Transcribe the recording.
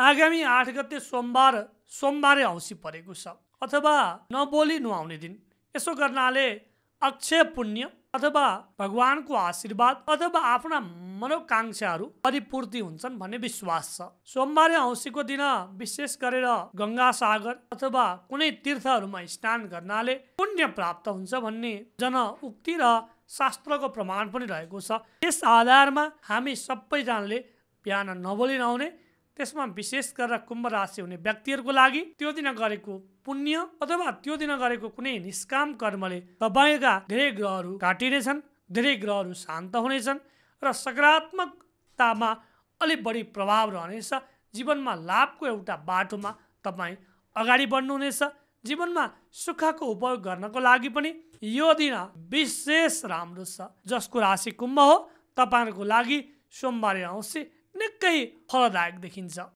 आगामी आठ गते सोमबार सोमबारै औँसी परेको छ अथवा नबोली नुहाउने दिन यसो गर्नाले अक्षय पुण्य अथवा भगवानको आशीर्वाद अथवा आफ्ना मनोकाङ्क्षाहरू परिपूर्ति हुन्छन् भन्ने विश्वास छ सोमबारे औँसीको दिन विशेष गरेर गङ्गा सागर अथवा कुनै तीर्थहरूमा स्नान गर्नाले पुण्य प्राप्त हुन्छ भन्ने जन उक्ति र शास्त्रको प्रमाण पनि रहेको छ यस आधारमा हामी सबैजनाले बिहान नबोली नहुने त्यसमा विशेष गरेर कुम्भ राशि हुने व्यक्तिहरूको लागि त्यो दिन गरेको पुण्य अथवा त्यो दिन गरेको कुनै निष्काम कर्मले तपाईँका धेरै ग्रहहरू काटिनेछन् धेरै ग्रहहरू शान्त हुनेछन् र सकारात्मकतामा अलिक बढी प्रभाव रहनेछ जीवनमा लाभको एउटा बाटोमा तपाईँ अगाडि बढ्नुहुनेछ जीवनमा सुखको उपयोग गर्नको लागि पनि यो दिन विशेष राम्रो छ जसको राशि कुम्भ हो तपाईँहरूको लागि सोमबारे औँसी निकै फलदायक देखिन्छ